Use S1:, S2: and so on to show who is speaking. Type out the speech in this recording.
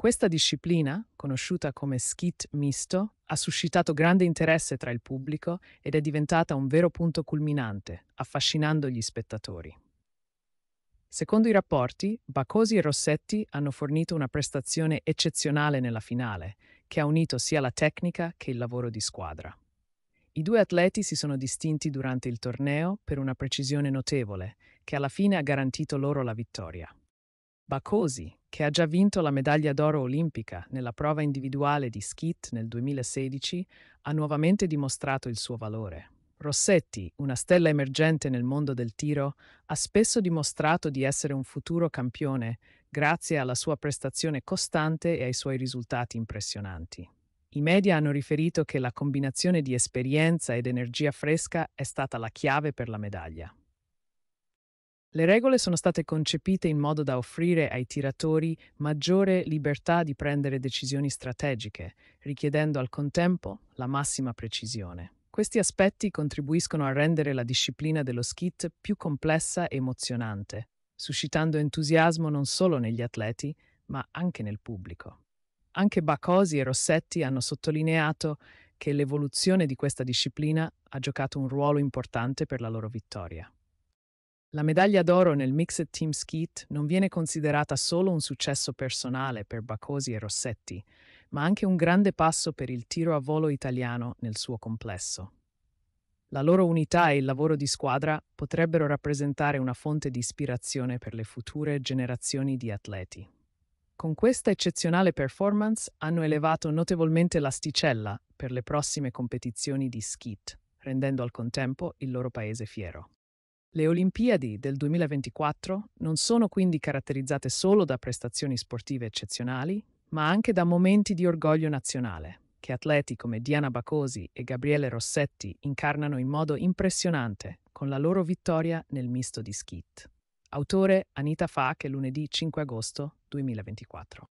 S1: Questa disciplina, conosciuta come skit misto, ha suscitato grande interesse tra il pubblico ed è diventata un vero punto culminante, affascinando gli spettatori. Secondo i rapporti, Bacosi e Rossetti hanno fornito una prestazione eccezionale nella finale, che ha unito sia la tecnica che il lavoro di squadra. I due atleti si sono distinti durante il torneo per una precisione notevole, che alla fine ha garantito loro la vittoria. Bacosi, che ha già vinto la medaglia d'oro olimpica nella prova individuale di skit nel 2016, ha nuovamente dimostrato il suo valore. Rossetti, una stella emergente nel mondo del tiro, ha spesso dimostrato di essere un futuro campione grazie alla sua prestazione costante e ai suoi risultati impressionanti. I media hanno riferito che la combinazione di esperienza ed energia fresca è stata la chiave per la medaglia. Le regole sono state concepite in modo da offrire ai tiratori maggiore libertà di prendere decisioni strategiche, richiedendo al contempo la massima precisione. Questi aspetti contribuiscono a rendere la disciplina dello skit più complessa e emozionante, suscitando entusiasmo non solo negli atleti, ma anche nel pubblico. Anche Bacosi e Rossetti hanno sottolineato che l'evoluzione di questa disciplina ha giocato un ruolo importante per la loro vittoria. La medaglia d'oro nel Mixed Team Skit non viene considerata solo un successo personale per Bacosi e Rossetti, ma anche un grande passo per il tiro a volo italiano nel suo complesso. La loro unità e il lavoro di squadra potrebbero rappresentare una fonte di ispirazione per le future generazioni di atleti. Con questa eccezionale performance hanno elevato notevolmente l'asticella per le prossime competizioni di skit, rendendo al contempo il loro paese fiero. Le Olimpiadi del 2024 non sono quindi caratterizzate solo da prestazioni sportive eccezionali, ma anche da momenti di orgoglio nazionale, che atleti come Diana Bacosi e Gabriele Rossetti incarnano in modo impressionante con la loro vittoria nel misto di skit. Autore Anita Fa che lunedì 5 agosto 2024.